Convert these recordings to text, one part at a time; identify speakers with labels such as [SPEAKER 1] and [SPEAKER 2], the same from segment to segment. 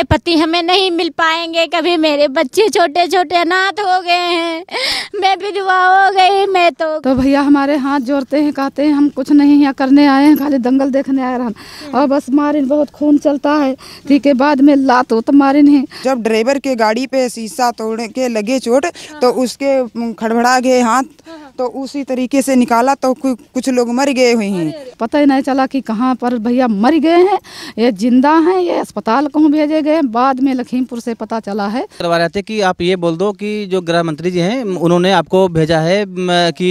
[SPEAKER 1] ऐसे पति हमें नहीं मिल पाएंगे कभी मेरे बच्चे छोटे छोटे अनाथ हो गए हैं
[SPEAKER 2] मैं विधवा हो गई मैं तो तो भैया हमारे हाथ जोड़ते हैं कहते हैं हम कुछ नहीं यहाँ करने आए हैं खाली दंगल देखने आए रहा हम्म। और बस मारिन बहुत खून चलता है ठीक है बाद में
[SPEAKER 3] लात तो मारिन है जब ड्राइवर के गाड़ी पे शीशा तोड़ के लगे चोट तो हाँ। उसके खड़बड़ा गए हाथ हाँ। तो उसी तरीके से निकाला तो कुछ लोग मर गए हुए हैं
[SPEAKER 2] पता ही नहीं चला कि कहाँ पर भैया मर गए हैं ये जिंदा हैं ये अस्पताल कहूँ भेजे गए बाद में लखीमपुर से पता चला है
[SPEAKER 4] करवा रहे थे कि आप ये बोल दो कि जो गृह मंत्री जी हैं उन्होंने आपको भेजा है कि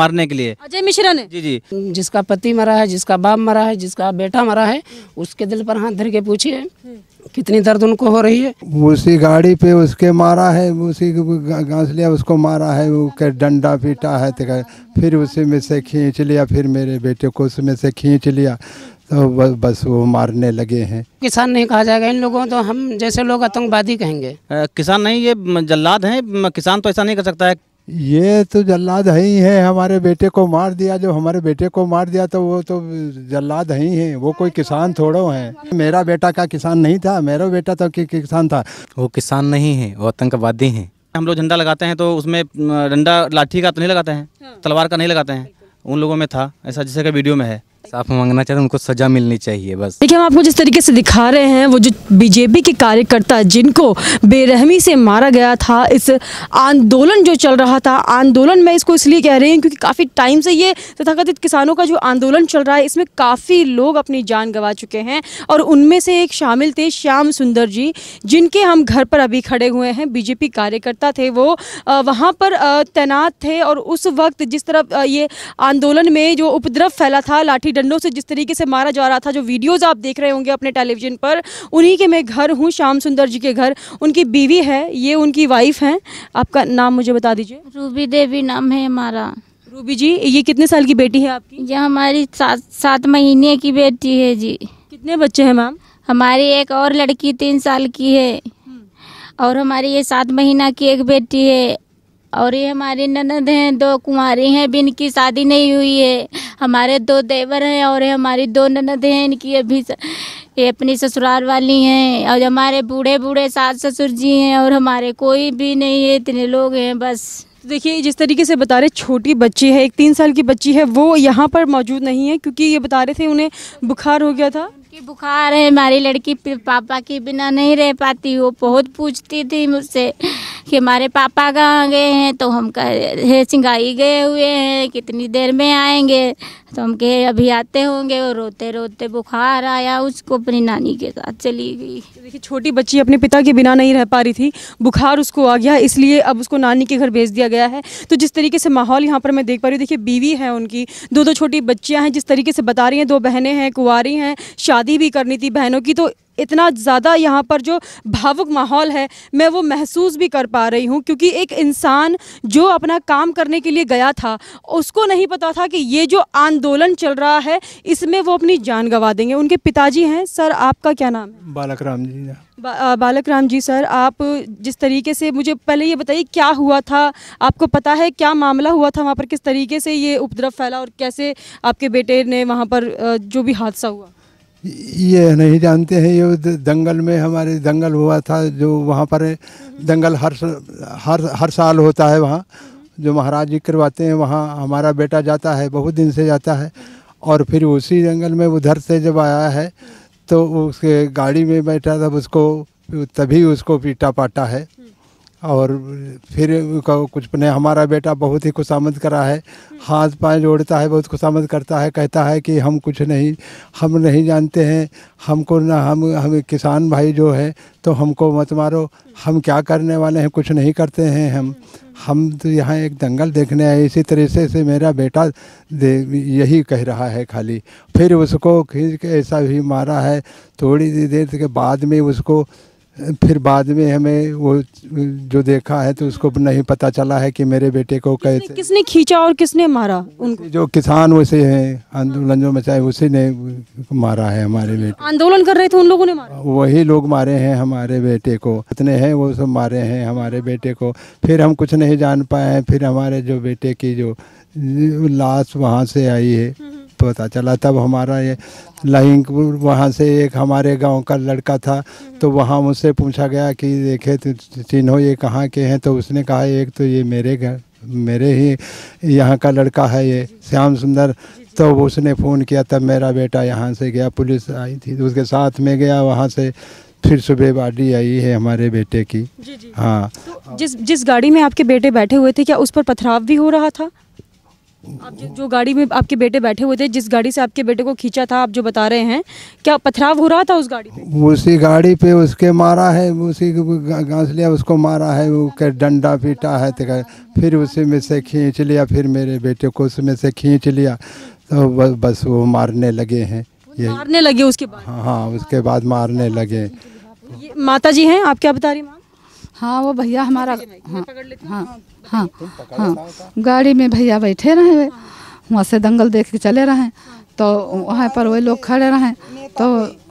[SPEAKER 4] मारने के लिए
[SPEAKER 2] अजय मिश्रा ने
[SPEAKER 5] जी
[SPEAKER 4] जी
[SPEAKER 2] जिसका
[SPEAKER 5] पति मरा है जिसका बाप मरा है जिसका बेटा मरा है उसके दिल पर हाथ धर के पूछे कितनी दर्द उनको हो रही है
[SPEAKER 6] उसी गाड़ी पे उसके मारा है उसी घास लिया उसको मारा है वो डंडा पीटा है तो फिर उसी में से खींच लिया फिर मेरे बेटे को उसमें से खींच लिया तो बस, बस वो मारने लगे हैं
[SPEAKER 5] किसान नहीं कहा जाएगा इन लोगों तो हम जैसे लोग आतंकवादी कहेंगे
[SPEAKER 4] आ, किसान नहीं ये जल्लाद हैं किसान तो ऐसा नहीं कर सकता
[SPEAKER 6] है ये तो जल्लाद ही है हमारे बेटे को मार दिया जो हमारे बेटे को मार दिया तो वो तो जल्लाद ही है वो कोई किसान थोड़ो है मेरा बेटा का किसान नहीं था मेरा बेटा तो कि, किसान था वो किसान नहीं है वो आतंकवादी हैं
[SPEAKER 4] हम लोग झंडा लगाते हैं तो उसमें डंडा लाठी का तो नहीं लगाते हैं हाँ। तलवार का नहीं लगाते हैं उन लोगों में था ऐसा जैसे कि वीडियो
[SPEAKER 7] में है साफ मांगना चाहते हैं उनको सजा मिलनी चाहिए बस
[SPEAKER 8] देखिए हम आपको जिस तरीके से दिखा रहे हैं वो जो बीजेपी के कार्यकर्ता जिनको बेरहमी से मारा गया था इस आंदोलन जो चल रहा था आंदोलन में इसको इसलिए कह रही हूँ क्योंकि काफ़ी टाइम से ये तथाकथित किसानों का जो आंदोलन चल रहा है इसमें काफ़ी लोग अपनी जान गंवा चुके हैं और उनमें से एक शामिल थे श्याम सुंदर जी जिनके हम घर पर अभी खड़े हुए हैं बीजेपी कार्यकर्ता थे वो वहाँ पर तैनात थे और उस वक्त जिस तरह ये आंदोलन में जो उपद्रव फैला था लाठी लाठी डंडों से जिस तरीके से मारा जा रहा था जो वीडियोज़ आप देख रहे होंगे अपने टेलीविज़न पर उन्हीं के मैं घर हूँ श्याम सुंदर जी के घर उनकी बीवी है ये उनकी वाइफ है आपका नाम मुझे बता दीजिए रूबी देवी नाम है हमारा रूबी जी ये कितने साल की बेटी है आपकी ये हमारी
[SPEAKER 1] सात सात महीने की बेटी है जी कितने बच्चे हैं मैम हमारी एक और लड़की तीन साल की है हम्म। और हमारी ये सात महीना की एक बेटी है और ये हमारी ननद हैं दो कुंवारी हैं भी इनकी शादी नहीं हुई है हमारे दो देवर हैं और ये हमारी दो ननद हैं इनकी अभी स... ये अपनी ससुराल वाली हैं और हमारे बूढ़े बूढ़े सास ससुर जी हैं और हमारे कोई भी नहीं है इतने लोग हैं बस
[SPEAKER 8] देखिए जिस तरीके से बता रहे छोटी बच्ची है एक तीन साल की बच्ची है वो यहाँ पर मौजूद नहीं है क्योंकि ये बता रहे थे उन्हें बुखार हो गया था उनकी बुखार है हमारी लड़की पापा के
[SPEAKER 1] बिना नहीं रह पाती वो बहुत पूछती थी मुझसे कि हमारे पापा कहाँ गए हैं तो हम कहे सिंगाई गए हुए हैं कितनी देर में आएंगे तो हम कहे अभी आते होंगे और रोते रोते बुखार आया उसको अपनी नानी के साथ चली गई तो
[SPEAKER 8] देखिए छोटी बच्ची अपने पिता के बिना नहीं रह पा रही थी बुखार उसको आ गया इसलिए अब उसको नानी के घर भेज दिया गया है तो जिस तरीके से माहौल यहाँ पर मैं देख पा रही हूँ देखिए बीवी है उनकी दो दो छोटी बच्चियाँ हैं जिस तरीके से बता रही हैं दो बहनें हैं कुंवारी हैं शादी भी करनी थी बहनों की तो इतना ज़्यादा यहाँ पर जो भावुक माहौल है मैं वो महसूस भी कर पा रही हूँ क्योंकि एक इंसान जो अपना काम करने के लिए गया था उसको नहीं पता था कि ये जो आंदोलन चल रहा है इसमें वो अपनी जान गंवा देंगे उनके पिताजी हैं सर आपका क्या नाम है
[SPEAKER 6] बालक राम जी
[SPEAKER 8] बा, बालक राम जी सर आप जिस तरीके से मुझे पहले ये बताइए क्या हुआ था आपको पता है क्या मामला हुआ था वहाँ पर किस तरीके से ये उपद्रव फैला और कैसे आपके बेटे ने वहाँ पर जो भी हादसा हुआ
[SPEAKER 6] ये नहीं जानते हैं ये दंगल में हमारे दंगल हुआ था जो वहाँ पर दंगल हर हर हर साल होता है वहाँ जो महाराज जी करवाते हैं वहाँ हमारा बेटा जाता है बहुत दिन से जाता है और फिर उसी जंगल में उधर से जब आया है तो उसके गाड़ी में बैठा तब उसको तभी उसको पीटा पाटा है और फिर कुछ नहीं हमारा बेटा बहुत ही खुशामद करा है हाथ पाँव जोड़ता है बहुत खुशामद करता है कहता है कि हम कुछ नहीं हम नहीं जानते हैं हमको ना हम हम किसान भाई जो है तो हमको मत मारो हम क्या करने वाले हैं कुछ नहीं करते हैं हम हम तो यहाँ एक दंगल देखने आए इसी तरीके से मेरा बेटा यही कह रहा है खाली फिर उसको खींच के ऐसा भी मारा है थोड़ी देर के बाद में उसको फिर बाद में हमें वो जो देखा है तो उसको नहीं पता चला है कि मेरे बेटे को कैसे किसने,
[SPEAKER 8] किसने खींचा और किसने मारा उनको
[SPEAKER 6] जो किसान वैसे हैं आंदोलन जो मचाए उसी ने मारा है हमारे बेटे
[SPEAKER 8] आंदोलन कर रहे थे उन लोगों ने मारा
[SPEAKER 6] वही लोग मारे हैं हमारे बेटे को इतने हैं वो सब मारे हैं हमारे बेटे को फिर हम कुछ नहीं जान पाए हैं फिर हमारे जो बेटे की जो लाश वहाँ से आई है हम्म। पता चला तब हमारा ये लहिंगपुर वहाँ से एक हमारे गांव का लड़का था तो वहाँ मुझसे पूछा गया कि देखे तो चिन्हो ये कहाँ के हैं तो उसने कहा एक तो ये मेरे घर मेरे ही यहाँ का लड़का है ये श्याम सुंदर तो उसने फ़ोन किया तब मेरा बेटा यहाँ से गया पुलिस आई थी तो उसके साथ में गया वहाँ से फिर सुबह गाड़ी आई है हमारे बेटे की जी जी। हाँ
[SPEAKER 8] तो जिस जिस गाड़ी में आपके बेटे बैठे हुए थे क्या उस पर पथराव भी हो रहा था आप जो गाड़ी में आपके बेटे बैठे हुए थे जिस गाड़ी से आपके बेटे को खींचा था आप जो बता रहे हैं क्या पथराव हो रहा था उस गाड़ी पे
[SPEAKER 6] उसी गाड़ी पे उसके मारा है उसी घास लिया उसको मारा है वो डंडा पीटा है तो फिर उसी में से खींच लिया फिर मेरे बेटे को उसमें से खींच लिया तो बस, वो मारने लगे हैं ये
[SPEAKER 8] मारने लगे उसके बाद
[SPEAKER 6] हाँ हाँ उसके बाद मारने लगे
[SPEAKER 8] माता जी हैं आप क्या बता रही
[SPEAKER 2] हाँ वो भैया हमारा हाँ, हाँ हाँ हाँ हाँ गाड़ी में भैया बैठे रहे हाँ। वहाँ से दंगल देख के चले रहे हाँ। तो वहाँ पर वही लोग खड़े रहे तो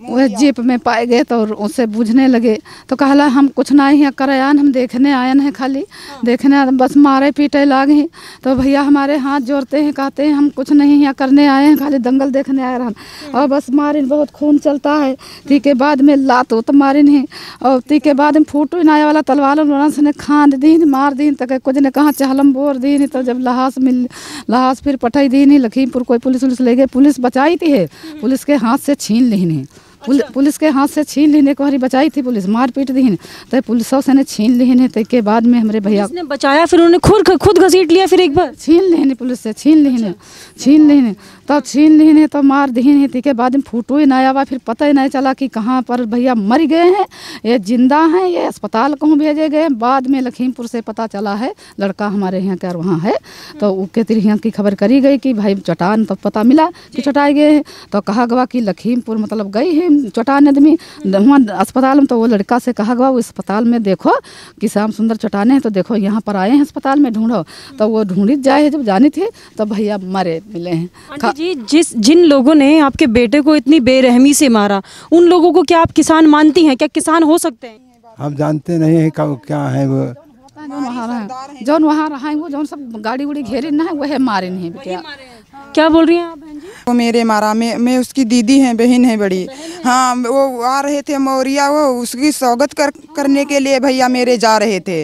[SPEAKER 2] वह जीप में पाए गए तो उसे बूझने लगे तो कहला हम कुछ ना ही करायान हम देखने आयन है खाली हाँ। देखने बस मारे पीटे लाग ही तो भैया हमारे हाथ जोड़ते हैं कहते हैं हम कुछ नहीं यहाँ करने आए हैं खाली दंगल देखने आए रहन हाँ। और बस मारिन बहुत खून चलता है ती के बाद में लात उत मारिन ही और ती के बाद में फूटू नाया वाला तलवार ने खाद दीन मार दीन तक तो कुछ ने कहा चहलम बोर दीन तो जब लहास मिल लहास फिर दी नहीं लखीमपुर कोई पुलिस उलिस ले गए पुलिस बचाई थी है हाँ। पुलिस के हाथ से छीन ली नहीं अच्छा। पुलिस के हाथ से छीन लेने को हरी बचाई थी पुलिस मार पीट दी तो पुलिसों से ने छीन लेने तक तो के बाद में हमारे भैया ने बचाया फिर उन्होंने खुद खुद घसीट लिया फिर एक बार छीन लेने पुलिस से छीन लेने अच्छा। छीन लेने तो छीन ली नहीं तो मार दी नहीं थी के बाद में फूटो ही नहीं आवा फिर पता ही नहीं चला कि कहाँ पर भैया मर गए हैं ये जिंदा हैं ये अस्पताल कहूँ भेजे गए बाद में लखीमपुर से पता चला है लड़का हमारे यहाँ का वहाँ है तो हम्म। उसके यहाँ की खबर करी गई कि भाई चटान तब पता मिला कि चटाए गए हैं तो कहा गवा कि लखीमपुर मतलब गई है चटान आदमी हम्म। वहाँ अस्पताल में तो वो लड़का से कहा गवा वो अस्पताल में देखो कि श्याम सुंदर चटाने हैं तो देखो यहाँ पर आए हैं अस्पताल में ढूंढो तो वो ढूंढित जाए जब जाने थे तो भैया मरे मिले हैं
[SPEAKER 8] हाँ जी जिस जिन लोगों ने आपके बेटे को इतनी बेरहमी से मारा उन लोगों को क्या आप किसान मानती हैं क्या किसान
[SPEAKER 2] हो सकते हैं
[SPEAKER 6] हम जानते नहीं है क्या है वो जो
[SPEAKER 2] वहाँ रहा वहाँ रहा है वो जो सब गाड़ी उड़ी घेरे ना है वह मारे नहीं क्या हाँ।
[SPEAKER 3] क्या बोल रही हैं आप वो मेरे मारा मैं मैं उसकी दीदी हैं बहन है बड़ी हाँ वो आ रहे थे मौरिया वो उसकी स्वागत कर करने के लिए भैया मेरे जा रहे थे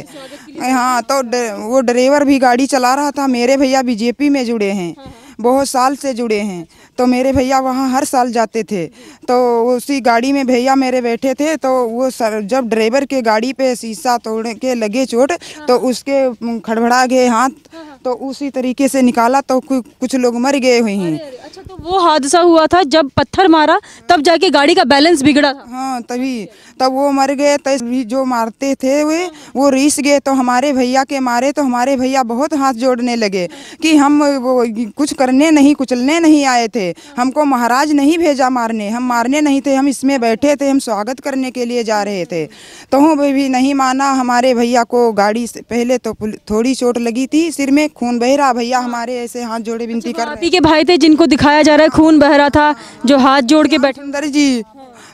[SPEAKER 3] हाँ तो वो ड्राइवर भी गाड़ी चला रहा था मेरे भैया बीजेपी में जुड़े हैं हाँ, हाँ। बहुत साल से जुड़े हैं तो मेरे भैया वहाँ हर साल जाते थे तो उसी गाड़ी में भैया मेरे बैठे थे तो वो सर जब ड्राइवर के गाड़ी पे शीशा तोड़ के लगे चोट तो हाँ। उसके खड़बड़ा गए हाथ हाँ, हाँ। तो उसी तरीके से निकाला तो कुछ लोग मर गए हुए हैं अच्छा
[SPEAKER 8] तो वो हादसा हुआ था जब पत्थर मारा तब जाके गाड़ी का बैलेंस बिगड़ा
[SPEAKER 3] हाँ तभी तब वो मर गए तो जो मारते थे वे वो रीस गए तो हमारे भैया के मारे तो हमारे भैया बहुत हाथ जोड़ने लगे कि हम वो कुछ करने नहीं कुचलने नहीं आए थे हमको महाराज नहीं भेजा मारने हम मारने नहीं थे हम इसमें बैठे थे हम स्वागत करने के लिए जा रहे थे तो हूँ भी नहीं माना हमारे भैया को गाड़ी से पहले तो थोड़ी चोट लगी थी सिर में खून बह रहा भैया हमारे ऐसे हाथ जोड़े अच्छा, विनती कर के भाई थे जिनको दिखाया जा रहा है खून बह रहा था जो हाथ जोड़ के बैठे सुंदर जी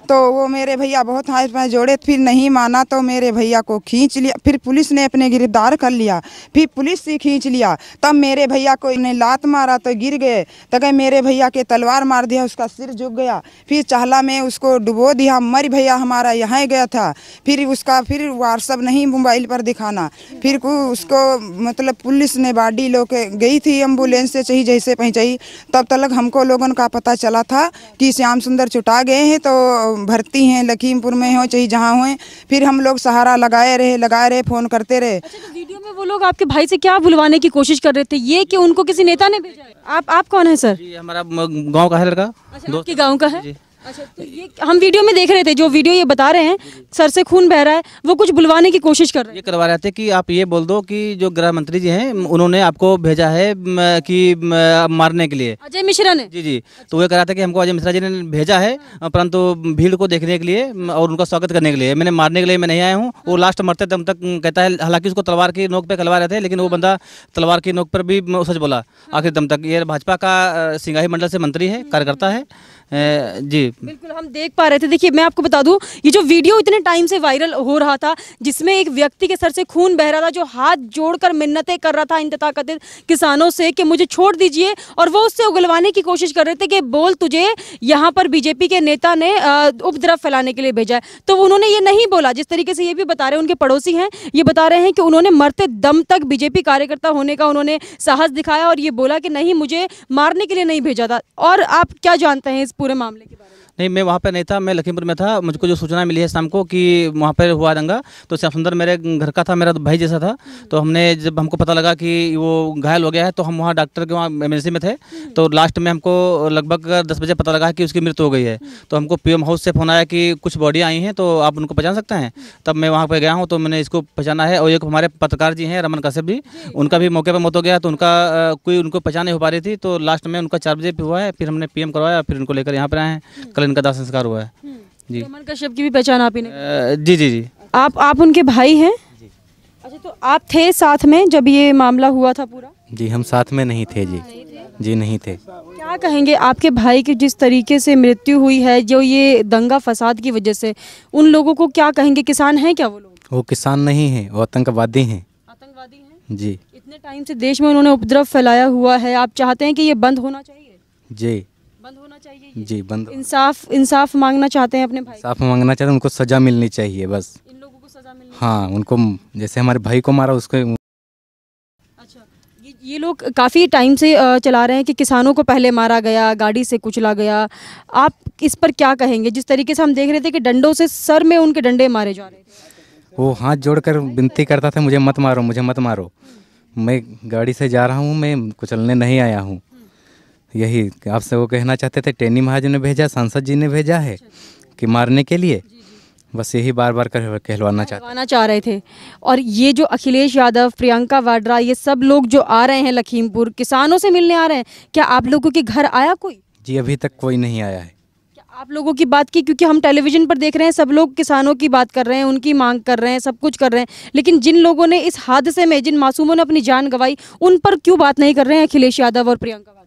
[SPEAKER 3] तो वो मेरे भैया बहुत हाथ पैर जोड़े फिर नहीं माना तो मेरे भैया को खींच लिया फिर पुलिस ने अपने गिरफ्तार कर लिया फिर पुलिस से खींच लिया तब मेरे भैया को इन्हें लात मारा तो गिर गए तो कहे मेरे भैया के तलवार मार दिया उसका सिर झुक गया फिर चाहला में उसको डुबो दिया मर भैया हमारा यहाँ गया था फिर उसका फिर व्हाट्सअप नहीं मोबाइल पर दिखाना फिर को उसको मतलब पुलिस ने बाडी लोग गई थी एम्बुलेंस से चाहिए जैसे पहुँचाई तब तक हमको लोगों का पता चला था कि श्याम सुंदर चुटा गए हैं तो भर्ती हैं लखीमपुर में हो चाहे जहाँ हुए फिर हम लोग सहारा लगाए रहे लगाए रहे फ़ोन करते रहे अच्छा, तो
[SPEAKER 8] वीडियो में वो लोग आपके भाई से क्या बुलवाने की कोशिश कर रहे थे ये कि उनको किसी नेता ने भेजा है आप आप कौन है सर जी
[SPEAKER 4] हमारा गाँव का है लड़का अच्छा, गाँव का है
[SPEAKER 5] अच्छा तो ये
[SPEAKER 8] हम वीडियो में देख रहे थे जो वीडियो ये बता रहे हैं सर
[SPEAKER 4] से खून बह रहा है वो कुछ बुलवाने की कोशिश कर रहे हैं ये करवा रहे थे कि आप ये बोल दो कि जो गृह मंत्री जी हैं उन्होंने आपको भेजा है कि मारने के लिए
[SPEAKER 8] अजय मिश्रा ने
[SPEAKER 4] जी जी तो वो कह रहा था कि हमको अजय मिश्रा जी ने भेजा है परंतु भीड़ को देखने के लिए और उनका स्वागत करने के लिए मैंने मारने के लिए मैं नहीं आया हूँ वो लास्ट मरते दम तक कहता है हालांकि उसको तलवार की नोक पर खलवा रहे थे लेकिन वो बंदा तलवार की नोक पर भी सच बोला आखिर दम तक ये भाजपा का सिंगाही मंडल से मंत्री है कार्यकर्ता है जी बिल्कुल
[SPEAKER 8] हम देख पा रहे थे देखिए मैं आपको बता दूं ये जो वीडियो इतने टाइम से वायरल हो रहा था जिसमें एक व्यक्ति के सर से खून बह रहा था जो हाथ जोड़कर मिन्नतें कर रहा था इन तथाकथित किसानों से कि मुझे छोड़ दीजिए और वो उससे उगलवाने की कोशिश कर रहे थे कि बोल तुझे यहाँ पर बीजेपी के नेता ने उपद्रव फैलाने के लिए भेजा है तो उन्होंने ये नहीं बोला जिस तरीके से ये भी बता रहे हैं उनके पड़ोसी हैं ये बता रहे हैं कि उन्होंने मरते दम तक बीजेपी कार्यकर्ता होने का उन्होंने साहस दिखाया और ये बोला कि नहीं मुझे मारने के लिए नहीं भेजा था और आप क्या जानते हैं इस पूरे मामले के बारे
[SPEAKER 4] में नहीं मैं वहाँ पर नहीं था मैं लखीमपुर में था मुझको जो सूचना मिली है शाम को कि वहाँ पर हुआ दंगा तो श्याम सुंदर मेरे घर का था मेरा भाई जैसा था तो हमने जब हमको पता लगा कि वो घायल हो गया है तो हम वहाँ डॉक्टर के वहाँ एमरजेंसी में थे तो लास्ट में हमको लगभग दस बजे पता लगा कि उसकी मृत्यु हो गई है तो हमको पी हाउस से फ़ोन आया कि कुछ बॉडी आई हैं तो आप उनको पहचान सकते हैं तब मैं वहाँ पर गया हूँ तो मैंने इसको पहचाना है और एक हमारे पत्रकार जी हैं रमन कश्यप जी उनका भी मौके पर मौत हो गया तो उनका कोई उनको पहचान नहीं हो पा रही थी तो लास्ट में उनका चार बजे हुआ है फिर हमने पी करवाया फिर उनको लेकर यहाँ पर आए हैं कल इनका दाह संस्कार हुआ है हम्म, जी तो रमन
[SPEAKER 8] कश्यप की भी पहचान आप ही
[SPEAKER 4] ने
[SPEAKER 7] जी जी जी
[SPEAKER 8] आप आप उनके भाई हैं अच्छा तो आप थे साथ में जब ये मामला हुआ था पूरा
[SPEAKER 7] जी हम साथ में नहीं थे जी जी नहीं थे
[SPEAKER 8] क्या कहेंगे आपके भाई की जिस तरीके से मृत्यु हुई है जो ये दंगा फसाद की वजह से उन लोगों को क्या कहेंगे किसान हैं क्या वो
[SPEAKER 7] लोग वो किसान नहीं है वो आतंकवादी हैं आतंकवादी हैं जी
[SPEAKER 8] इतने टाइम से देश में उन्होंने उपद्रव फैलाया हुआ है आप चाहते हैं कि ये बंद होना चाहिए
[SPEAKER 7] जी चाहिए जी बंद
[SPEAKER 8] इंसाफ इंसाफ मांगना चाहते हैं अपने भाई
[SPEAKER 7] इंसाफ मांगना चाहते हैं उनको सजा मिलनी चाहिए बस इन लोगों को सजा मिलनी हाँ उनको जैसे हमारे भाई को मारा उसको अच्छा
[SPEAKER 8] ये, ये लोग काफ़ी टाइम से चला रहे हैं कि किसानों को पहले मारा गया गाड़ी से कुचला गया आप इस पर क्या कहेंगे जिस तरीके से हम देख रहे थे कि डंडों से सर में उनके डंडे मारे जा रहे थे
[SPEAKER 7] वो हाथ जोड़कर विनती करता था मुझे मत मारो मुझे मत मारो मैं गाड़ी से जा रहा हूँ मैं कुचलने नहीं आया हूँ यही आपसे वो कहना चाहते थे टेनी महाजन ने भेजा सांसद जी ने भेजा है कि मारने के लिए बस यही बार बार कर कहलवाना चाहते
[SPEAKER 8] चाह रहे थे और ये जो अखिलेश यादव प्रियंका वाड्रा ये सब लोग जो आ रहे हैं लखीमपुर किसानों से मिलने आ रहे हैं क्या आप लोगों के घर आया कोई
[SPEAKER 7] जी अभी तक कोई नहीं आया है
[SPEAKER 8] आप लोगों की बात की क्योंकि हम टेलीविजन पर देख रहे हैं सब लोग किसानों की बात कर रहे हैं उनकी मांग कर रहे हैं सब कुछ कर रहे हैं लेकिन जिन लोगों ने इस हादसे में जिन मासूमों ने अपनी जान गंवाई उन पर क्यों बात नहीं कर रहे हैं अखिलेश यादव और प्रियंका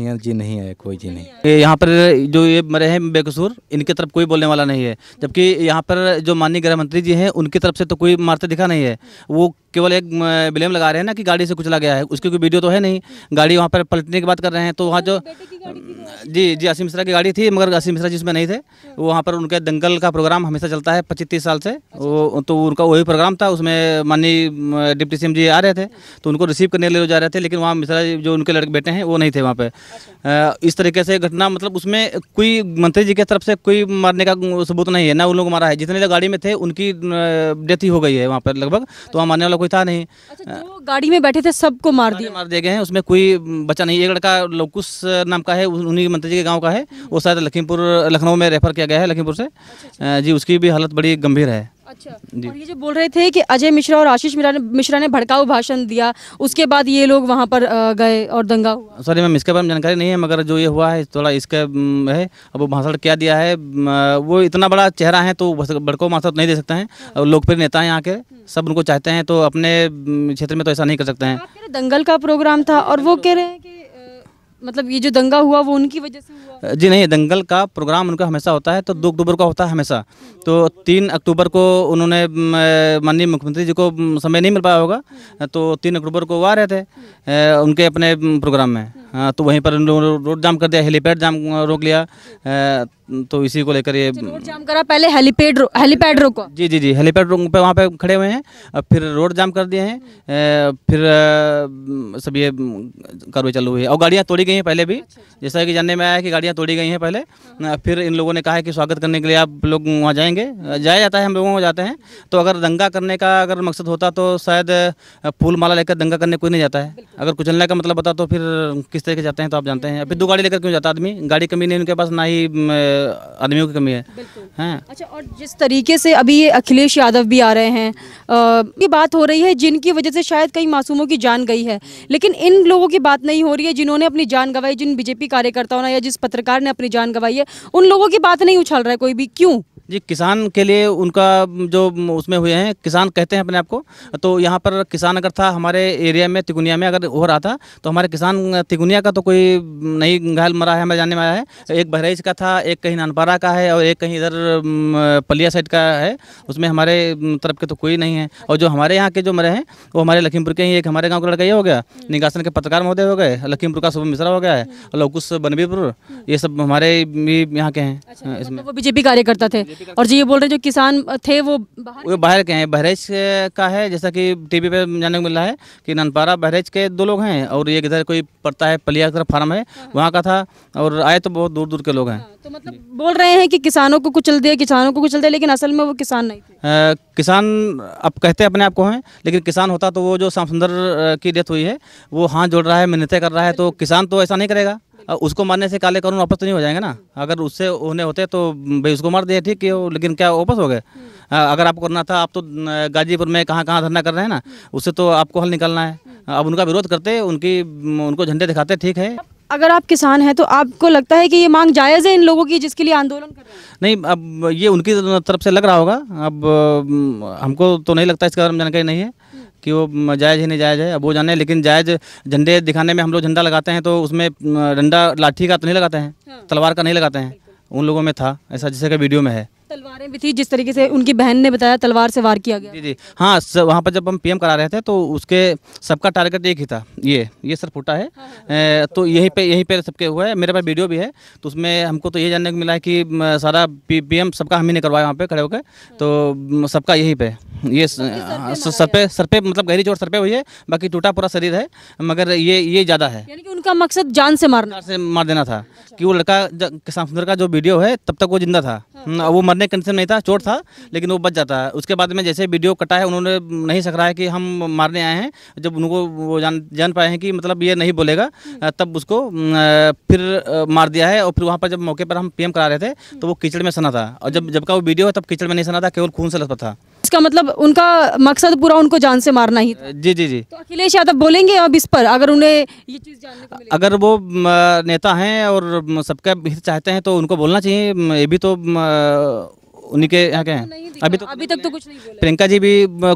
[SPEAKER 7] यहाँ जी नहीं है कोई जी नहीं
[SPEAKER 4] ये यहाँ पर जो ये मरे हैं बेकसूर इनके तरफ कोई बोलने वाला नहीं है जबकि यहाँ पर जो माननीय गृह मंत्री जी हैं उनकी तरफ से तो कोई मारते दिखा नहीं है वो केवल एक ब्लेम लगा रहे हैं ना कि गाड़ी से कुचला गया है उसकी कोई वीडियो तो है नहीं गाड़ी वहाँ पर पलटने की बात कर रहे हैं तो वहाँ जो हाँ, जी जी असीम मिश्रा की गाड़ी थी मगर असीम मिश्रा जिसमें नहीं थे वहाँ पर उनके दंगल का प्रोग्राम हमेशा चलता है पच्चीस तीस साल से अच्छा, वो अच्छा। तो उनका वही प्रोग्राम था उसमें माननीय डिप्टी सी जी आ रहे थे तो उनको रिसीव करने ले जा रहे थे लेकिन वहाँ मिश्रा जो उनके लड़के बेटे हैं वो नहीं थे वहाँ पर अच्छा। इस तरीके से घटना मतलब उसमें कोई मंत्री जी की तरफ से कोई मारने का सबूत नहीं है ना उन लोगों को मारा है जितने लोग गाड़ी में थे उनकी डेथ ही हो गई है वहाँ पर लगभग तो वहाँ मारने वाला कोई था नहीं अच्छा, जो गाड़ी में बैठे थे सबको मार दिया मार दिए गए हैं उसमें कोई बचा नहीं एक लड़का लोकुस नाम का है उन्हीं मंत्री जी के गाँव का है वो हम्म। शायद लखीमपुर लखनऊ में रेफर किया गया है लखीमपुर से अच्छा, अच्छा। जी उसकी भी हालत बड़ी गंभीर है अच्छा और ये जो
[SPEAKER 8] बोल रहे थे कि अजय मिश्रा और आशीष मिश्रा ने भड़काऊ भाषण दिया उसके बाद ये लोग वहाँ पर गए और दंगा हुआ
[SPEAKER 4] सॉरी मैम इसके बारे में जानकारी नहीं है मगर जो ये हुआ है थोड़ा इसका है अब वो भाषण क्या दिया है वो इतना बड़ा चेहरा है तो भड़काऊ भाषण तो नहीं दे सकते हैं हाँ। और लोकप्रिय नेता है यहाँ के हम्म। सब उनको चाहते हैं तो अपने क्षेत्र में तो ऐसा नहीं कर सकते हैं
[SPEAKER 8] दंगल का प्रोग्राम था और वो कह रहे हैं कि मतलब ये जो दंगा हुआ वो उनकी वजह से
[SPEAKER 4] हुआ जी नहीं दंगल का प्रोग्राम उनका हमेशा होता है तो दो अक्टूबर का होता है हमेशा तो तीन अक्टूबर को उन्होंने माननीय मुख्यमंत्री जी को समय नहीं मिल पाया होगा तो तीन अक्टूबर को वो आ रहे थे उनके अपने प्रोग्राम में हाँ तो वहीं पर उन लोगों रोड जाम कर दिया हेलीपैड जाम रोक लिया तो इसी को लेकर ये अच्छा, रोड जाम
[SPEAKER 8] करा पहले हेलीपैड हेलीपैड रोको
[SPEAKER 4] जी जी जी हेलीपैड रोक पे वहाँ पे खड़े हुए हैं फिर रोड जाम कर दिए हैं फिर सब ये कार्रवाई चालू हुई है और गाड़ियाँ तोड़ी गई हैं पहले भी अच्छा, अच्छा। जैसा कि जानने में आया कि गाड़ियाँ लकड़ियाँ तोड़ी गई हैं पहले फिर इन लोगों ने कहा है कि स्वागत करने के लिए आप लोग वहाँ जाएंगे जाया जाता है हम लोगों को जाते हैं तो अगर दंगा करने का अगर मकसद होता तो शायद फूल माला लेकर दंगा करने कोई नहीं जाता है अगर कुचलने का मतलब बता तो फिर किस तरह के जाते हैं तो आप जानते हैं फिर दो गाड़ी लेकर क्यों जाता आदमी गाड़ी कमी नहीं उनके पास ना ही आदमियों की कमी है
[SPEAKER 8] हाँ। अच्छा और जिस तरीके से अभी अखिलेश यादव भी आ रहे हैं ये बात हो रही है जिनकी वजह से शायद कई मासूमों की जान गई है लेकिन इन लोगों की बात नहीं हो रही है जिन्होंने अपनी जान गवाई जिन बीजेपी कार्यकर्ताओं ने या जिस पत्रकार ने अपनी जान गंवाई है उन लोगों की बात नहीं उछाल रहा है कोई भी क्यों
[SPEAKER 4] जी किसान के लिए उनका जो उसमें हुए हैं किसान कहते हैं अपने आप को तो यहाँ पर किसान अगर था हमारे एरिया में तिगुनिया में अगर हो रहा था तो हमारे किसान तिगुनिया का तो कोई नहीं घायल मरा है हमें जानने में आया है एक बहराइच का था एक कहीं नानपारा का है और एक कहीं इधर पलिया साइड का है उसमें हमारे तरफ के तो कोई नहीं है और जो हमारे यहाँ के जो मरे हैं वो हमारे लखीमपुर के ही एक हमारे गाँव का लड़का ये हो गया निकासन के पत्रकार महोदय हो गए लखीमपुर का शुभ मिश्रा हो गया है और लौकुश बनबीपुर ये सब हमारे भी यहाँ के हैं इसमें अच्छा, मतलब वो
[SPEAKER 8] बीजेपी कार्यकर्ता थे और जी ये बोल रहे जो किसान थे
[SPEAKER 4] वो बाहर वो बाहर के हैं बहरेज का है जैसा कि टीवी पे जाने को मिल रहा है कि ननपारा बहरेज के दो लोग हैं और ये इधर कोई पड़ता है पलिया की तरफ फार्म है हाँ। वहाँ का था और आए तो बहुत दूर दूर के लोग हैं हाँ, तो मतलब
[SPEAKER 8] बोल रहे हैं कि किसानों को कुचल दिया किसानों को कुचल दिया लेकिन असल में वो किसान नहीं
[SPEAKER 4] थे किसान अब कहते हैं अपने आप को हैं लेकिन किसान होता तो वो जो श्याम सुंदर की डेथ हुई है वो हाथ जोड़ रहा है मेहनतें कर रहा है तो किसान तो ऐसा नहीं करेगा उसको मारने से काले कानून वापस तो नहीं हो जाएंगे ना अगर उससे उन्हें होते तो भाई उसको मार दिया ठीक है लेकिन क्या वापस हो गए अगर आपको करना था आप तो गाजीपुर में कहाँ कहाँ धरना कर रहे हैं ना उससे तो आपको हल निकलना है अब उनका विरोध करते उनकी उनको झंडे दिखाते ठीक है
[SPEAKER 8] अगर आप किसान हैं तो आपको लगता है कि ये मांग जायज़ है इन लोगों की जिसके लिए आंदोलन कर
[SPEAKER 4] रहे हैं नहीं अब ये उनकी तरफ से लग रहा होगा अब हमको तो नहीं लगता इसके बारे में जानकारी नहीं है कि वो जायज़ ही नहीं जायज़ है अब वो जाने लेकिन जायज़ झंडे दिखाने में हम लोग झंडा लगाते हैं तो उसमें डंडा लाठी का तो नहीं लगाते हैं हाँ। तलवार का नहीं लगाते हैं उन लोगों में था ऐसा जैसे कि वीडियो में है
[SPEAKER 8] तलवारें भी थी जिस तरीके से उनकी बहन ने बताया तलवार से वार किया गया
[SPEAKER 4] जी जी हाँ वहाँ पर जब हम पीएम करा रहे थे तो उसके सबका टारगेट एक ही था ये ये सर फूटा है हाँ, हाँ, हाँ। तो यहीं पे यहीं पे सबके हुआ है मेरे पास वीडियो भी है तो उसमें हमको तो ये जानने को मिला है कि सारा पीएम सबका हम ही ने करवाया वहाँ पे खड़े होकर हाँ। तो सबका यहीं पर ये सर पे हाँ, सर पे मतलब गहरी चोट सर पे हुई है बाकी टूटा पूरा शरीर है मगर ये ये ज़्यादा है यानी कि उनका मकसद जान से मारना से मार देना था अच्छा। कि वो लड़का किसान सुंदर का जो वीडियो है तब तक वो जिंदा था हाँ। वो मरने कंडीशन नहीं था चोट था लेकिन वो बच जाता है उसके बाद में जैसे वीडियो कटा है उन्होंने नहीं सक रहा है कि हम मारने आए हैं जब उनको वो जान जान पाए हैं कि मतलब ये नहीं बोलेगा हम्म। तब उसको फिर मार दिया है और फिर वहाँ पर जब मौके पर हम पीएम करा रहे थे तो वो कीचड़ में सना था और जब जब का वो वीडियो है तब कीचड़ में नहीं सना था केवल खून से लथपथ था
[SPEAKER 8] इसका मतलब उनका मकसद पूरा उनको जान से मारना ही था। जी जी जी तो अखिलेश यादव बोलेंगे अब इस पर अगर उन्हें ये चीज़
[SPEAKER 4] जानने अगर वो नेता हैं और सबका हित चाहते हैं तो उनको बोलना चाहिए ये भी तो उन्हीं के यहाँ के हैं तो अभी तो अभी तक तो कुछ नहीं प्रियंका जी भी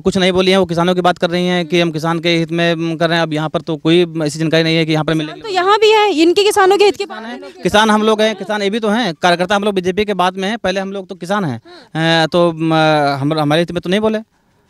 [SPEAKER 4] कुछ नहीं बोली हैं वो किसानों की बात कर रही हैं कि हम किसान के हित में कर रहे हैं अब यहाँ पर तो कोई ऐसी जानकारी नहीं है कि यहाँ पर मिले
[SPEAKER 8] तो यहाँ भी है इनके किसानों के हित के किसान है
[SPEAKER 4] किसान हम लोग हैं किसान ये भी तो हैं कार्यकर्ता हम लोग बीजेपी के बाद में हैं पहले हम लोग तो किसान हैं हाँ। तो हम हमारे हित में तो नहीं बोले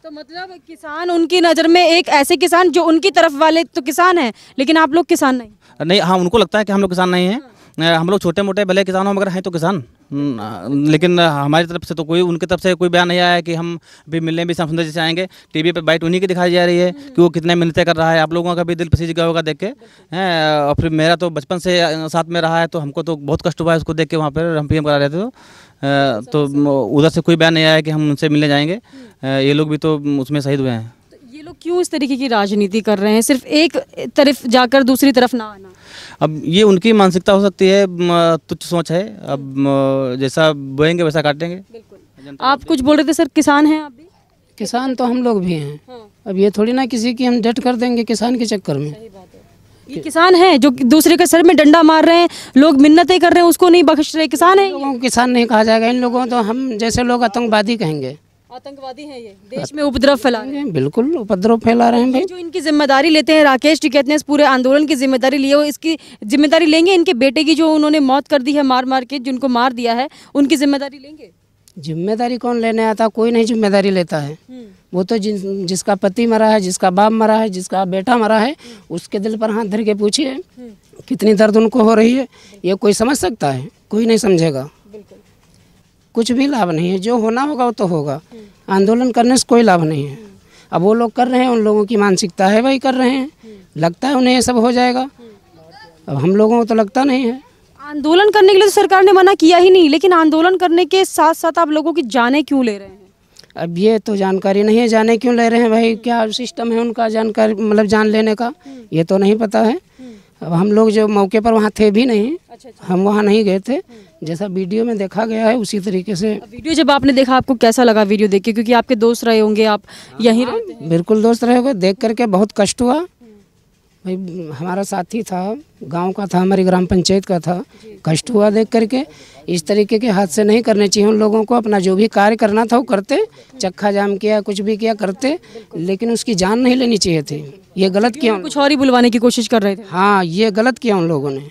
[SPEAKER 4] तो
[SPEAKER 8] मतलब किसान उनकी नज़र में एक ऐसे किसान जो उनकी तरफ वाले तो किसान हैं लेकिन आप लोग किसान नहीं
[SPEAKER 4] नहीं हाँ उनको लगता है कि हम लोग किसान नहीं हैं हाँ। हम लोग छोटे मोटे भले किसान हो मगर हैं तो किसान
[SPEAKER 7] हम्म,
[SPEAKER 4] लेकिन हमारी तरफ से तो कोई उनकी तरफ से कोई बयान नहीं आया है कि हम भी मिलने भी श्याम सुंदर आएंगे टीवी पे बाइट उन्हीं की दिखाई जा रही है हम्म। कि वो कितने मिलते कर रहा है आप लोगों का भी दिल पसीज गया होगा देख के हैं और फिर मेरा तो बचपन से साथ में रहा है तो हमको तो बहुत कष्ट हुआ है उसको देख के वहाँ पर हम पी करा रहे थे तो तो उधर से कोई बयान नहीं आया कि हम उनसे मिलने जाएंगे हम्म। ये लोग भी तो उसमें शहीद हुए हैं
[SPEAKER 8] लोग क्यों इस तरीके की राजनीति कर रहे हैं सिर्फ एक तरफ जाकर दूसरी तरफ ना आना
[SPEAKER 4] अब ये उनकी मानसिकता हो सकती है तुच्छ सोच है अब जैसा बोएंगे वैसा काटेंगे
[SPEAKER 8] आप कुछ बोल रहे थे सर किसान
[SPEAKER 5] हैं आप भी किसान तो हम लोग भी हैं हाँ। अब ये थोड़ी ना किसी की हम डेट कर देंगे किसान के चक्कर में ये किसान है जो दूसरे के सर में डंडा मार रहे हैं लोग मिन्नतें कर रहे हैं उसको नहीं बख्श रहे किसान है किसान नहीं कहा जाएगा इन लोगों तो हम जैसे लोग आतंकवादी कहेंगे आतंकवादी
[SPEAKER 8] हैं ये देश में उपद्रव अच्छा, फैला रहे हैं
[SPEAKER 5] बिल्कुल उपद्रव फैला रहे हैं हाँ, भाई जो
[SPEAKER 8] इनकी जिम्मेदारी लेते हैं राकेश टिकैत ने इस पूरे आंदोलन की जिम्मेदारी लिए इसकी जिम्मेदारी लेंगे इनके बेटे की जो उन्होंने मौत कर दी है मार मार के जिनको मार दिया है उनकी जिम्मेदारी लेंगे
[SPEAKER 5] जिम्मेदारी कौन लेने आता कोई नहीं जिम्मेदारी लेता है हम्म। वो तो जिन जिसका पति मरा है जिसका बाप मरा है जिसका बेटा मरा है उसके दिल पर हाथ धर के पूछिए हम्म। कितनी दर्द उनको हो रही है ये कोई समझ सकता है कोई नहीं समझेगा कुछ भी लाभ नहीं है जो होना होगा वो तो होगा आंदोलन करने से कोई लाभ नहीं है अब वो लोग कर रहे हैं उन लोगों की मानसिकता है वही कर रहे हैं लगता है उन्हें ये सब हो जाएगा अब हम लोगों को तो लगता नहीं है
[SPEAKER 8] आंदोलन करने के लिए तो सरकार ने मना किया ही नहीं लेकिन आंदोलन करने के साथ साथ आप लोगों की जाने क्यों ले रहे हैं अब
[SPEAKER 5] ये तो जानकारी नहीं है जाने क्यों ले रहे हैं भाई क्या सिस्टम है उनका जानकारी मतलब जान लेने का ये तो नहीं पता है अब हम लोग जो मौके पर वहाँ थे भी नहीं अच्छा, अच्छा। हम वहाँ नहीं गए थे जैसा वीडियो में देखा गया है उसी तरीके से
[SPEAKER 8] वीडियो जब आपने देखा आपको कैसा लगा वीडियो देख के
[SPEAKER 5] क्योंकि आपके दोस्त रहे होंगे आप हाँ, यहीं बिल्कुल दोस्त रहे होंगे देख करके बहुत कष्ट हुआ भाई हमारा साथी था गांव का था हमारी ग्राम पंचायत का था कष्ट हुआ देख करके इस तरीके के हाथ से नहीं करने चाहिए उन लोगों को अपना जो भी कार्य करना था वो करते चक्का जाम किया कुछ भी किया करते लेकिन उसकी जान नहीं लेनी चाहिए थी ये गलत किया कुछ और ही बुलवाने की कोशिश कर रहे थे हाँ ये गलत किया उन लोगों ने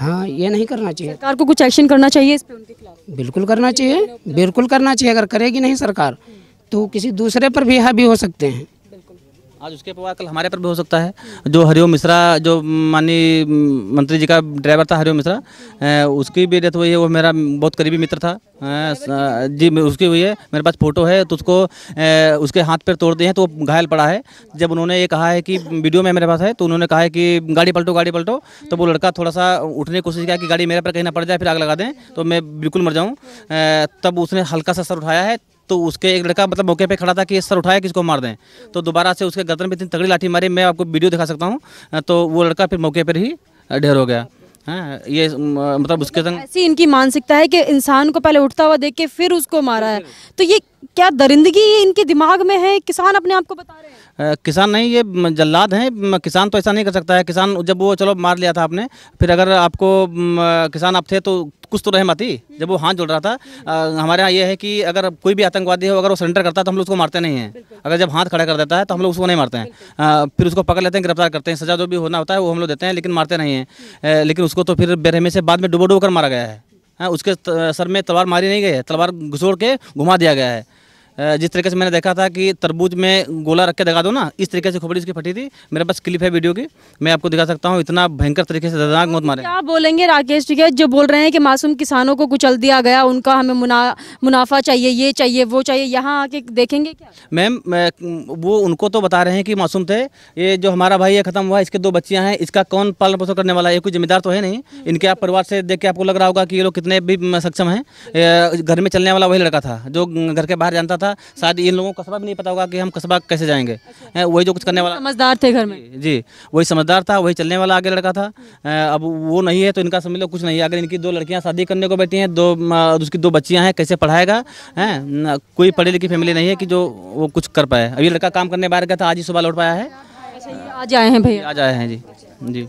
[SPEAKER 5] हाँ ये नहीं करना चाहिए सरकार को कुछ एक्शन करना चाहिए इस पे उनके खिलाफ बिल्कुल करना चाहिए बिल्कुल करना चाहिए अगर करेगी नहीं सरकार तो किसी दूसरे पर भी हावी हो सकते हैं
[SPEAKER 4] आज उसके प्रभाव कल हमारे पर भी हो सकता है जो हरिओम मिश्रा जो माननीय मंत्री जी का ड्राइवर था हरिओम मिश्रा उसकी भी डेथ हुई है वो मेरा बहुत करीबी मित्र था जी उसकी हुई है मेरे पास फोटो है तो उसको उसके हाथ पर तोड़ दिए हैं तो वो घायल पड़ा है जब उन्होंने ये कहा है कि वीडियो में मेरे पास है तो उन्होंने कहा है कि गाड़ी पलटो गाड़ी पलटो तो वो लड़का थोड़ा सा उठने की कोशिश किया कि गाड़ी मेरे पर कहीं ना पड़ जाए फिर आग लगा दें तो मैं बिल्कुल मर जाऊँ तब उसने हल्का सा सर उठाया है तो उसके एक लड़का मतलब मौके पे खड़ा था कि सर उठाया किसको मार दें तो दोबारा से उसके गर्दन पे इतनी तगड़ी लाठी मारी मैं आपको वीडियो दिखा सकता हूँ तो वो लड़का फिर मौके पर ही ढेर हो गया हाँ ये मतलब उसके संग
[SPEAKER 8] ऐसी इनकी मानसिकता है कि इंसान को पहले उठता हुआ देख के फिर उसको मारा है तो ये क्या दरिंदगी इनके दिमाग में है किसान अपने आप को बता रहे
[SPEAKER 4] हैं किसान नहीं ये जल्लाद हैं किसान तो ऐसा नहीं कर सकता है किसान जब वो चलो मार लिया था आपने फिर अगर आपको किसान आप थे तो कुछ तो रहम आती जब वो हाथ जोड़ रहा था आ, हमारे यहाँ ये है कि अगर कोई भी आतंकवादी हो अगर वो सरेंडर करता है तो हम लोग उसको मारते नहीं हैं अगर जब हाथ खड़ा कर देता है तो हम लोग उसको नहीं मारते हैं आ, फिर उसको पकड़ लेते हैं गिरफ्तार करते हैं सजा जो भी होना होता है वो हम लोग देते हैं लेकिन मारते नहीं हैं लेकिन उसको तो फिर बेरहमी से बाद में डुबो डुबो कर मारा गया है हाँ, उसके सर में तलवार मारी नहीं गई है तलवार घुसोड़ के घुमा दिया गया है जिस तरीके से मैंने देखा था कि तरबूज में गोला रख के दगा दो ना इस तरीके से खोपड़ी इसकी फटी थी मेरे पास क्लिप है वीडियो की मैं आपको दिखा सकता हूँ इतना भयंकर तरीके से दर्दनाक मौत मारे क्या
[SPEAKER 8] बोलेंगे राकेश जी जो बोल रहे हैं कि मासूम किसानों को कुचल दिया गया उनका हमें मुना मुनाफा चाहिए ये चाहिए वो चाहिए यहाँ आके देखेंगे क्या
[SPEAKER 4] मैम वो उनको तो बता रहे हैं कि मासूम थे ये जो हमारा भाई है ख़त्म हुआ इसके दो बच्चियाँ हैं इसका कौन पालन पोषण करने वाला है ये कोई जिम्मेदार तो है नहीं इनके आप परिवार से देख के आपको लग रहा होगा कि ये लोग कितने भी सक्षम है घर में चलने वाला वही लड़का था जो घर के बाहर जानता था था शायद इन लोगों को कस्बा भी नहीं पता होगा कि हम कस्बा कैसे जाएंगे अच्छा। वही जो कुछ करने वाला समझदार थे घर में जी वही समझदार था वही चलने वाला आगे लड़का था अब वो नहीं है तो इनका समझ लो कुछ नहीं अगर इनकी दो लड़कियाँ शादी करने को बैठी हैं दो उसकी दो बच्चियाँ हैं कैसे पढ़ाएगा हैं कोई पढ़ी लिखी फैमिली नहीं है कि जो वो कुछ कर पाए अभी लड़का काम करने बाहर गया था आज ही सुबह लौट पाया है
[SPEAKER 2] अच्छा, आज
[SPEAKER 8] आए हैं भैया
[SPEAKER 4] आज आए हैं जी अच्छा, जी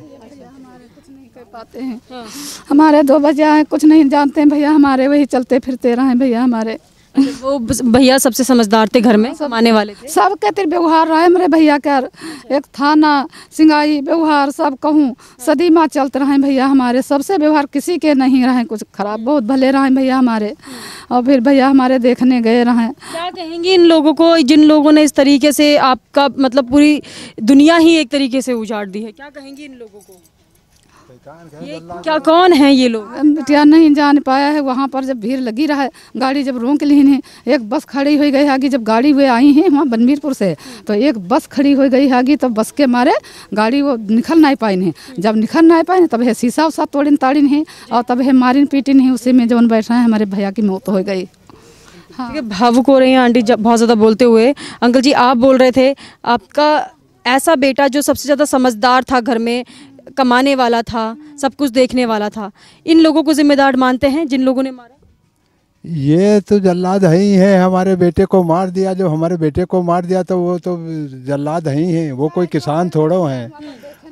[SPEAKER 2] पाते हैं हाँ। हमारे दो बजे आए कुछ नहीं जानते हैं भैया हमारे वही चलते फिरते रहे भैया हमारे अच्छा, वो भैया सबसे समझदार
[SPEAKER 8] थे घर में कमाने वाले थे
[SPEAKER 2] सब कहते व्यवहार रहा है मेरे भैया के अच्छा। एक थाना सिंगाई व्यवहार सब कहूँ सदी माँ चलते रहे भैया हमारे सबसे व्यवहार किसी के नहीं रहे कुछ खराब बहुत भले रहे भैया हमारे और फिर भैया हमारे देखने गए रहे क्या कहेंगे इन लोगों को जिन लोगों ने इस तरीके से आपका मतलब पूरी दुनिया ही एक तरीके से उजाड़
[SPEAKER 8] दी है क्या कहेंगी इन लोगों को ये क्या कौन है ये
[SPEAKER 2] लोग क्या नहीं जान पाया है वहाँ पर जब भीड़ लगी रहा है गाड़ी जब रोक ली है एक बस खड़ी हो गई आगे जब गाड़ी हुए आई है वहाँ बनमीरपुर से तो एक बस खड़ी हो गई आगे तो बस के मारे गाड़ी वो निकल नहीं पाई नहीं जब निकल नहीं पाए तब है शीशा उसा तोड़िन ताड़िन है और तब है मारिन पीटिन है उसी में जौन बैठा है हमारे भैया की मौत हो गई
[SPEAKER 8] हाँ। भावुक हो रही हैं आंटी जब बहुत ज़्यादा बोलते हुए अंकल जी आप बोल रहे थे आपका ऐसा बेटा जो सबसे ज़्यादा समझदार था घर में कमाने वाला था सब कुछ देखने वाला था इन लोगों को जिम्मेदार मानते हैं जिन लोगों ने मारा
[SPEAKER 6] ये तो जल्लाद है ही है हमारे बेटे को मार दिया जब हमारे बेटे को मार दिया तो वो तो जल्लाद है ही है वो कोई किसान थोड़ो है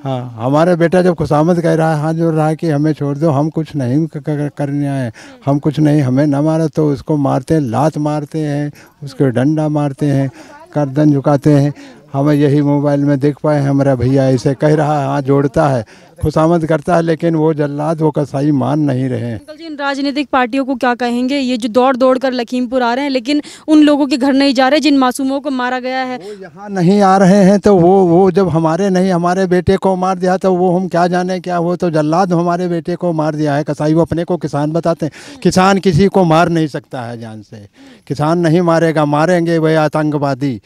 [SPEAKER 6] हाँ हमारा बेटा जब खुशामद कह रहा है हाँ जो रहा है कि हमें छोड़ दो हम कुछ नहीं करने आए हम कुछ नहीं हमें ना मारा तो उसको मारते हैं लात मारते हैं उसके डंडा मारते हैं करदन झुकाते हैं हमें यही मोबाइल में देख पाए हमारा भैया ऐसे कह रहा है हाँ जोड़ता है खुशामद करता है लेकिन वो जल्लाद वो कसाई मान नहीं रहे हैं
[SPEAKER 8] राजनीतिक पार्टियों को क्या कहेंगे ये जो दौड़ दौड़ कर लखीमपुर आ रहे हैं लेकिन उन लोगों के घर नहीं जा रहे जिन मासूमों को मारा गया है
[SPEAKER 6] यहाँ नहीं आ रहे हैं तो वो वो जब हमारे नहीं हमारे बेटे को मार दिया तो वो हम क्या जाने क्या वो तो जल्लाद हमारे बेटे को मार दिया है कसाई वो अपने को किसान बताते हैं किसान किसी को मार नहीं सकता है जान से किसान नहीं मारेगा मारेंगे वही आतंकवादी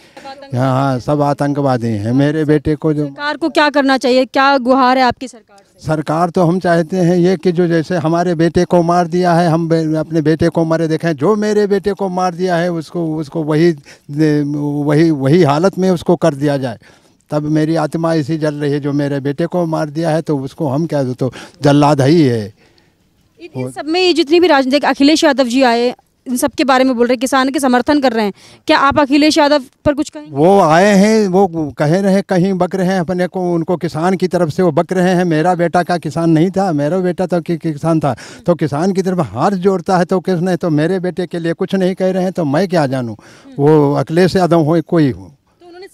[SPEAKER 6] हाँ हाँ सब आतंकवादी हैं मेरे बेटे को जो
[SPEAKER 8] सरकार को क्या करना चाहिए क्या गुहार है आपकी सरकार
[SPEAKER 6] से? सरकार तो हम चाहते हैं ये कि जो जैसे हमारे बेटे को मार दिया है हम अपने बेटे को मारे देखें जो मेरे बेटे को मार दिया है उसको उसको वही वही वही हालत में उसको कर दिया जाए तब मेरी आत्मा इसी जल रही है जो मेरे बेटे को मार दिया है तो उसको हम क्या तो जल्लाद ही है
[SPEAKER 8] सब में जितनी भी राजनीतिक अखिलेश यादव जी आए इन सब के बारे में बोल रहे हैं किसान के समर्थन कर रहे हैं क्या आप अखिलेश यादव पर कुछ कहें
[SPEAKER 6] वो आए हैं वो कह रहे हैं कहीं बक रहे हैं अपने को उनको किसान की तरफ से वो बक रहे हैं मेरा बेटा का किसान नहीं था मेरा बेटा तो कि, कि किसान था तो किसान की तरफ हाथ जोड़ता है तो किसने तो मेरे बेटे के लिए कुछ नहीं कह रहे हैं तो मैं क्या जानूँ वो अखिलेश यादव हो कोई हो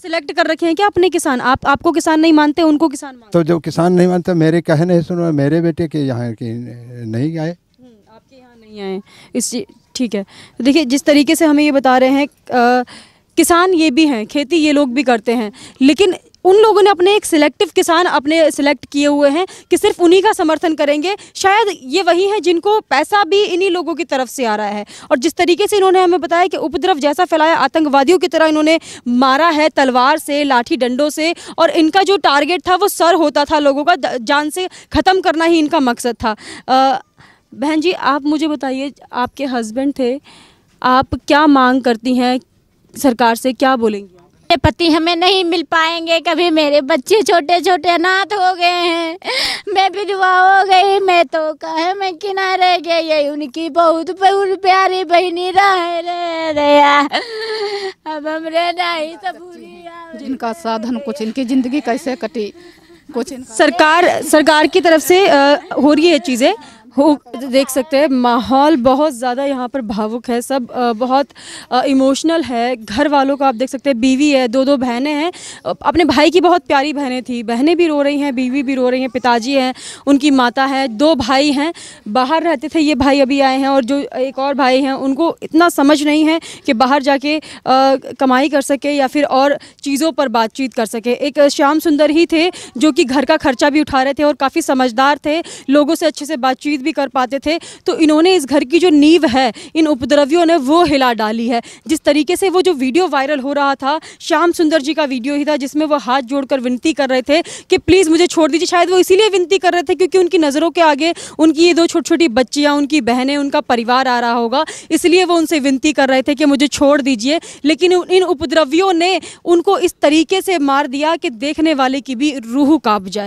[SPEAKER 8] सिलेक्ट तो कर रखे हैं क्या अपने किसान आप आपको किसान नहीं मानते उनको किसान
[SPEAKER 6] मानते तो जो किसान नहीं मानते मेरे कहने सुनो मेरे बेटे के यहाँ के नहीं आए हम्म,
[SPEAKER 8] आपके यहाँ नहीं आए इस ठीक है तो देखिए जिस तरीके से हमें ये बता रहे हैं आ, किसान ये भी हैं खेती ये लोग भी करते हैं लेकिन उन लोगों ने अपने एक सिलेक्टिव किसान अपने सिलेक्ट किए हुए हैं कि सिर्फ उन्हीं का समर्थन करेंगे शायद ये वही हैं जिनको पैसा भी इन्हीं लोगों की तरफ से आ रहा है और जिस तरीके से इन्होंने हमें बताया कि उपद्रव जैसा फैलाया आतंकवादियों की तरह इन्होंने मारा है तलवार से लाठी डंडों से और इनका जो टारगेट था वो सर होता था लोगों का जान से ख़त्म करना ही इनका मकसद था आ, बहन जी आप मुझे बताइए आपके हस्बैंड थे आप क्या मांग करती हैं
[SPEAKER 1] सरकार से क्या बोलेंगी पति हमें नहीं मिल पाएंगे कभी मेरे बच्चे छोटे छोटे अनाथ हो गए हैं मैं विधवा हो गई मैं तो कहे मैं किनारे गई
[SPEAKER 2] यही उनकी बहुत बहुत प्यारी बहनी रह रे अब हमरे नहीं तो पूरी जिनका साधन कुछ इनकी जिंदगी कैसे कटी कुछ सरकार सरकार की तरफ से आ, हो रही है चीज़ें हो देख सकते हैं
[SPEAKER 8] माहौल बहुत ज़्यादा यहाँ पर भावुक है सब बहुत इमोशनल है घर वालों को आप देख सकते हैं बीवी है दो दो बहनें हैं अपने भाई की बहुत प्यारी बहनें थी बहनें भी रो रही हैं बीवी भी रो रही हैं पिताजी हैं उनकी माता है दो भाई हैं बाहर रहते थे ये भाई अभी आए हैं और जो एक और भाई हैं उनको इतना समझ नहीं है कि बाहर जाके कमाई कर सके या फिर और चीज़ों पर बातचीत कर सके एक श्याम सुंदर ही थे जो कि घर का खर्चा भी उठा रहे थे और काफ़ी समझदार थे लोगों से अच्छे से बातचीत भी भी कर पाते थे तो इन्होंने इस घर की जो नींव है इन उपद्रवियों ने वो हिला डाली है जिस तरीके से वो जो वीडियो वायरल हो रहा था श्याम सुंदर जी का वीडियो ही था जिसमें वो हाथ जोड़कर विनती कर रहे थे कि प्लीज़ मुझे छोड़ दीजिए शायद वो इसीलिए विनती कर रहे थे क्योंकि उनकी नज़रों के आगे उनकी ये दो छोटी छोटी बच्चियाँ उनकी बहनें उनका परिवार आ रहा होगा इसलिए वो उनसे विनती कर रहे थे कि मुझे छोड़ दीजिए लेकिन इन उपद्रवियों ने उनको इस तरीके से मार दिया कि देखने वाले की भी रूह कांप जाए